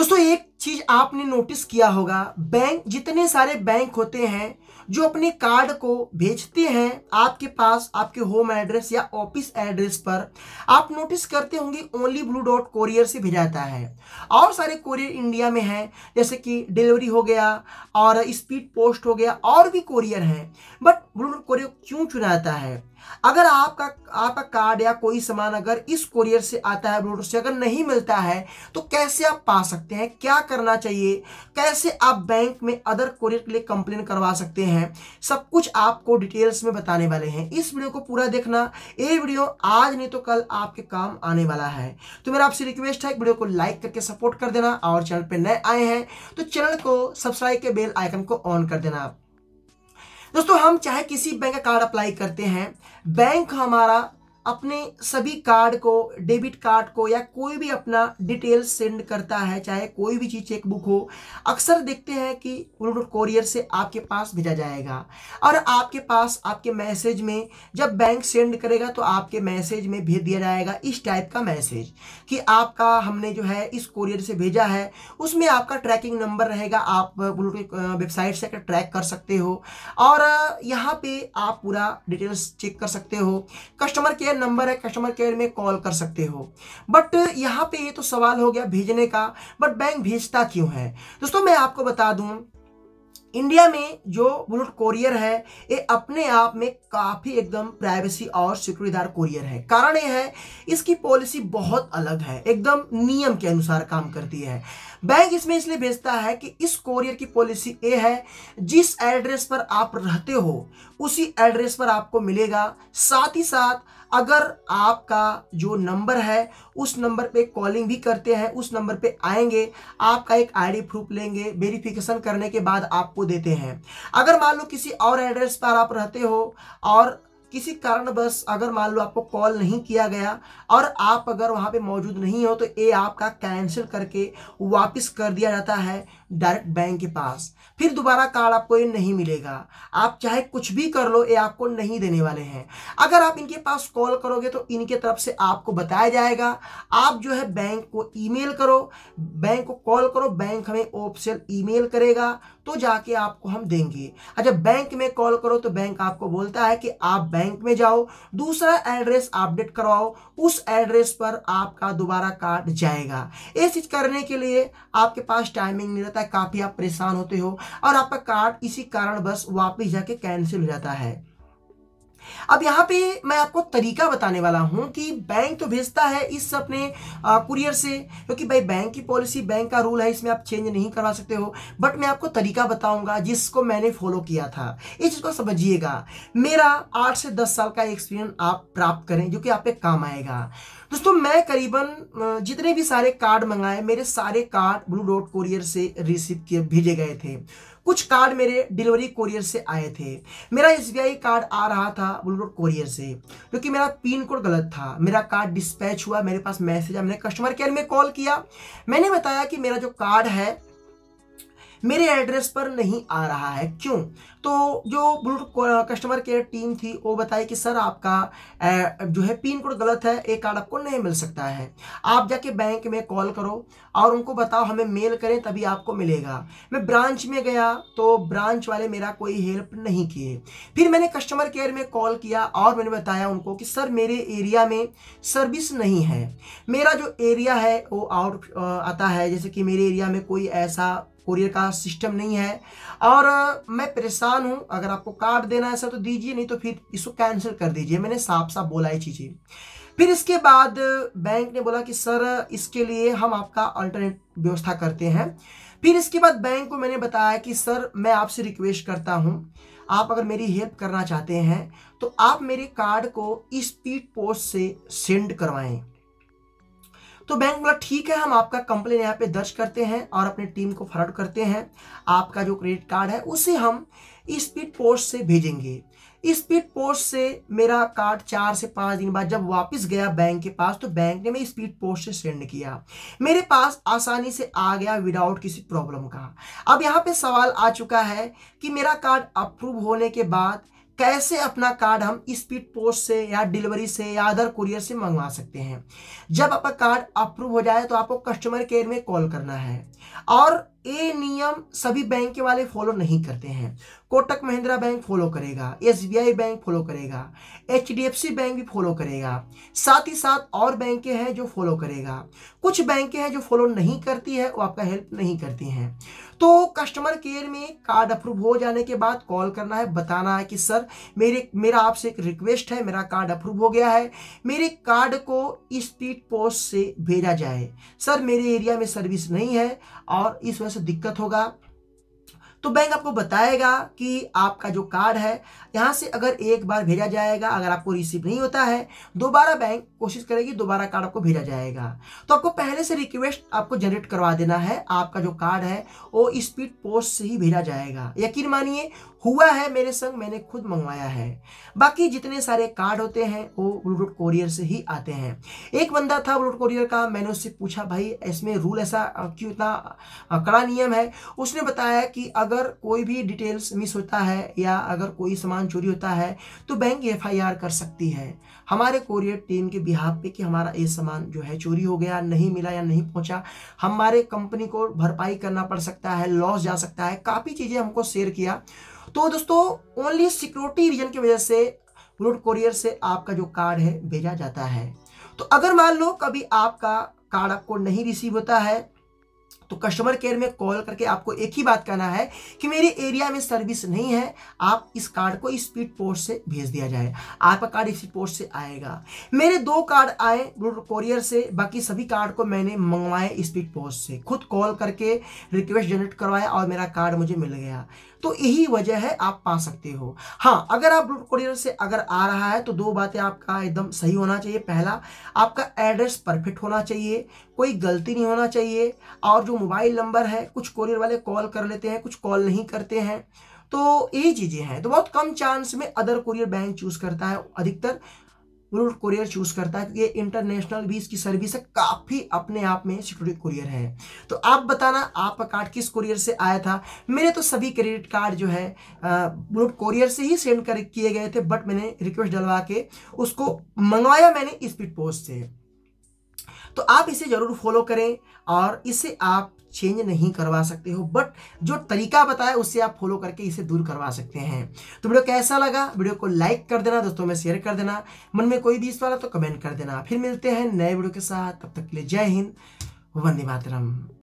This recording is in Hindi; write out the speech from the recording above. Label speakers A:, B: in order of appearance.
A: दोस्तों एक चीज आपने नोटिस किया होगा बैंक जितने सारे बैंक होते हैं जो अपने कार्ड को भेजते हैं आपके पास आपके होम एड्रेस या ऑफिस एड्रेस पर आप नोटिस करते होंगे ओनली ब्लू डॉट कोरियर से भेजा जाता है और सारे कोरियर इंडिया में हैं जैसे कि डिलीवरी हो गया और स्पीड पोस्ट हो गया और भी कोरियर हैं बट ब्लू डॉट कोरियर क्यों चुना जाता है अगर आपका आपका कार्ड या कोई सामान अगर इस कोरियर से आता है ब्लू डॉट से अगर नहीं मिलता है तो कैसे आप पा सकते हैं क्या करना चाहिए कैसे आप बैंक में अदर कोरियर के लिए कंप्लेन करवा सकते हैं सब कुछ आपको डिटेल्स में बताने वाले हैं इस वीडियो को पूरा देखना ये वीडियो आज नहीं तो कल आपके काम आने वाला है तो मेरा आपसे रिक्वेस्ट है वीडियो को लाइक करके सपोर्ट कर देना और चैनल पर नए आए हैं तो चैनल को सब्सक्राइब के बेल आइकन को ऑन कर देना दोस्तों हम चाहे किसी बैंक का कार्ड अप्लाई करते हैं बैंक हमारा अपने सभी कार्ड को डेबिट कार्ड को या कोई भी अपना डिटेल सेंड करता है चाहे कोई भी चीज़ चेकबुक हो अक्सर देखते हैं कि उनको कोरियर से आपके पास भेजा जाएगा और आपके पास आपके मैसेज में जब बैंक सेंड करेगा तो आपके मैसेज में भेज दिया जाएगा इस टाइप का मैसेज कि आपका हमने जो है इस कोरियर से भेजा है उसमें आपका ट्रैकिंग नंबर रहेगा आप वेबसाइट से ट्रैक कर सकते हो और यहाँ पर आप पूरा डिटेल्स चेक कर सकते हो कस्टमर केयर यह नंबर है कस्टमर केयर में कॉल कर सकते हो बट यहाँ पे ये तो सवाल हो गया भेजने का बट बैंक भेजता क्यों है दोस्तों मैं आपको बता दूँ इंडिया में जो बुलेट कोरियर है ये अपने आप में काफ़ी एकदम प्राइवेसी और सिक्योरिटीदार कोरियर है कारण ये है इसकी पॉलिसी बहुत अलग है एकदम नियम के अनुसार काम करती है बैंक इसमें इसलिए भेजता है कि इस कोरियर की पॉलिसी ये है जिस एड्रेस पर आप रहते हो उसी एड्रेस पर आपको मिलेगा साथ ही साथ अगर आपका जो नंबर है उस नंबर पे कॉलिंग भी करते हैं उस नंबर पे आएंगे आपका एक आईडी प्रूफ लेंगे वेरिफिकेशन करने के बाद आपको देते हैं अगर मान लो किसी और एड्रेस पर आप रहते हो और किसी कारणवश अगर मान लो आपको कॉल नहीं किया गया और आप अगर वहाँ पे मौजूद नहीं हो तो ये आपका कैंसिल करके वापस कर दिया जाता है डायरेक्ट बैंक के पास फिर दोबारा कार्ड आपको ये नहीं मिलेगा आप चाहे कुछ भी कर लो ये आपको नहीं देने वाले हैं अगर आप इनके पास कॉल करोगे तो इनके तरफ से आपको बताया जाएगा आप जो है बैंक को ईमेल करो बैंक को कॉल करो बैंक हमें ऑप्शन ईमेल करेगा तो जाके आपको हम देंगे अच्छा बैंक में कॉल करो तो बैंक आपको बोलता है कि आप बैंक में जाओ दूसरा एड्रेस अपडेट करवाओ उस एड्रेस पर आपका दोबारा कार्ड जाएगा ये चीज करने के लिए आपके पास टाइमिंग नहीं रहता है काफ़ी आप परेशान होते हो और आपका कार्ड इसी कारण बस वापिस जाके कैंसिल हो जाता है अब यहाँ पे मैं आपको तरीका बताने वाला हूँ कि बैंक तो भेजता है इस अपने कुरियर से क्योंकि भाई बैंक की पॉलिसी बैंक का रूल है इसमें आप चेंज नहीं करवा सकते हो बट मैं आपको तरीका बताऊंगा जिसको मैंने फॉलो किया था इस चीज़ को समझिएगा मेरा आठ से दस साल का एक्सपीरियंस आप प्राप्त करें जो कि आप पे काम आएगा दोस्तों मैं करीबन जितने भी सारे कार्ड मंगाए मेरे सारे कार्ड ब्लू डॉट कुरियर से रिसीव किए भेजे गए थे कुछ कार्ड मेरे डिलीवरी कोरियर से आए थे मेरा एस कार्ड आ रहा था बुलबुल कोरियर से क्योंकि मेरा पिन कोड गलत था मेरा कार्ड डिस्पैच हुआ मेरे पास मैसेज आया मैंने कस्टमर केयर में कॉल किया मैंने बताया कि मेरा जो कार्ड है मेरे एड्रेस पर नहीं आ रहा है क्यों तो जो ब्लूटूथ कस्टमर केयर टीम थी वो बताई कि सर आपका जो है पिन कोड गलत है एक कार्ड आपको नहीं मिल सकता है आप जाके बैंक में कॉल करो और उनको बताओ हमें मेल करें तभी आपको मिलेगा मैं ब्रांच में गया तो ब्रांच वाले मेरा कोई हेल्प नहीं किए फिर मैंने कस्टमर केयर में कॉल किया और मैंने बताया उनको कि सर मेरे एरिया में सर्विस नहीं है मेरा जो एरिया है वो आउट आता है जैसे कि मेरे एरिया में कोई ऐसा कुरियर का सिस्टम नहीं है और मैं परेशान हूँ अगर आपको कार्ड देना है सर तो दीजिए नहीं तो फिर इसको कैंसिल कर दीजिए मैंने साफ साफ बोला ये चीज़ें फिर इसके बाद बैंक ने बोला कि सर इसके लिए हम आपका अल्टरनेट व्यवस्था करते हैं फिर इसके बाद बैंक को मैंने बताया कि सर मैं आपसे रिक्वेस्ट करता हूँ आप अगर मेरी हेल्प करना चाहते हैं तो आप मेरे कार्ड को स्पीड पोस्ट से सेंड करवाएं तो बैंक बोला ठीक है हम आपका कंप्लेन यहाँ पे दर्ज करते हैं और अपने टीम को फॉरवर्ड करते हैं आपका जो क्रेडिट कार्ड है उसे हम स्पीड पोस्ट से भेजेंगे स्पीड पोस्ट से मेरा कार्ड चार से पाँच दिन बाद जब वापस गया बैंक के पास तो बैंक ने मैं स्पीड पोस्ट से सेंड किया मेरे पास आसानी से आ गया विदाउट किसी प्रॉब्लम का अब यहाँ पे सवाल आ चुका है कि मेरा कार्ड अप्रूव होने के बाद कैसे अपना कार्ड हम स्पीड पोस्ट से या डिलीवरी से या अदर कुरियर से मंगवा सकते हैं जब आपका कार्ड अप्रूव हो जाए तो आपको कस्टमर केयर में कॉल करना है और ये नियम सभी बैंक के वाले फॉलो नहीं करते हैं कोटक महिंद्रा बैंक फॉलो करेगा एस बैंक फॉलो करेगा एच बैंक भी फॉलो करेगा साथ ही साथ और बैंकें हैं जो फॉलो करेगा कुछ बैंकें हैं जो फॉलो नहीं करती है वो आपका हेल्प नहीं करती हैं तो कस्टमर केयर में कार्ड अप्रूव हो जाने के बाद कॉल करना है बताना है कि सर मेरे मेरा आपसे एक रिक्वेस्ट है मेरा कार्ड अप्रूव हो गया है मेरे कार्ड को स्पीड पोस्ट से भेजा जाए सर मेरे एरिया में सर्विस नहीं है और इस वजह से दिक्कत होगा तो बैंक आपको बताएगा कि आपका जो कार्ड है यहाँ से अगर एक बार भेजा जाएगा अगर आपको रिसीव नहीं होता है दोबारा बैंक कोशिश करेगी दोबारा कार्ड आपको भेजा जाएगा तो आपको पहले से रिक्वेस्ट आपको जनरेट करवा देना है आपका जो कार्ड है वो स्पीड पोस्ट से ही भेजा जाएगा यकीन मानिए हुआ है मेरे संग मैंने खुद मंगवाया है बाकी जितने सारे कार्ड होते हैं वो ब्लूटूथ कोरियर से ही आते हैं एक बंदा था ब्लूटूथ कोरियर का मैंने उससे पूछा भाई इसमें रूल ऐसा क्यों इतना कड़ा नियम है उसने बताया कि अगर अगर कोई भी डिटेल्स मिस होता है या अगर कोई सामान चोरी होता है तो बैंक आर कर सकती है हमारे कोरियर टीम के बिहाफ पे कि हमारा ये सामान जो है चोरी हो गया नहीं मिला या नहीं पहुंचा हमारे कंपनी को भरपाई करना पड़ सकता है लॉस जा सकता है काफ़ी चीज़ें हमको शेयर किया तो दोस्तों ओनली सिक्योरिटी रीजन की वजह से रूट कोरियर से आपका जो कार्ड है भेजा जाता है तो अगर मान लो कभी आपका कार्ड आपको नहीं रिसीव होता है तो कस्टमर केयर में कॉल करके आपको एक ही बात कहना है कि मेरे एरिया में सर्विस नहीं है आप इस कार्ड को स्पीड पोस्ट से भेज दिया जाए आपका कार्ड स्पीड पोस्ट से आएगा मेरे दो कार्ड आए कोरियर से बाकी सभी कार्ड को मैंने मंगवाए स्पीड पोस्ट से खुद कॉल करके रिक्वेस्ट जनरेट करवाया और मेरा कार्ड मुझे मिल गया तो यही वजह है आप पा सकते हो हाँ अगर आप ब्लूट कोरियर से अगर आ रहा है तो दो बातें आपका एकदम सही होना चाहिए पहला आपका एड्रेस परफेक्ट होना चाहिए कोई गलती नहीं होना चाहिए और जो मोबाइल नंबर है कुछ कोरियर वाले कॉल कर लेते हैं कुछ कॉल नहीं करते हैं तो यही चीज़ें हैं तो बहुत कम चांस में अदर कोरियर बैंक चूज़ करता है अधिकतर रूट कोरियर चूज़ करता है क्योंकि ये इंटरनेशनल भी इसकी सर्विस है काफ़ी अपने आप में सिक्योरिटी कोरियर है तो आप बताना आपका कार्ड किस कोरियर से आया था मेरे तो सभी क्रेडिट कार्ड जो है रूट कोरियर से ही सेंड कर किए गए थे बट मैंने रिक्वेस्ट डलवा के उसको मंगवाया मैंने स्पीड पोस्ट से तो आप इसे ज़रूर फॉलो करें और इसे आप चेंज नहीं करवा सकते हो बट जो तरीका बताया उससे आप फॉलो करके इसे दूर करवा सकते हैं तो वीडियो कैसा लगा वीडियो को लाइक कर देना दोस्तों में शेयर कर देना मन में कोई भी इस वाला तो कमेंट कर देना फिर मिलते हैं नए वीडियो के साथ तब तक के लिए जय हिंद वंदे मातरम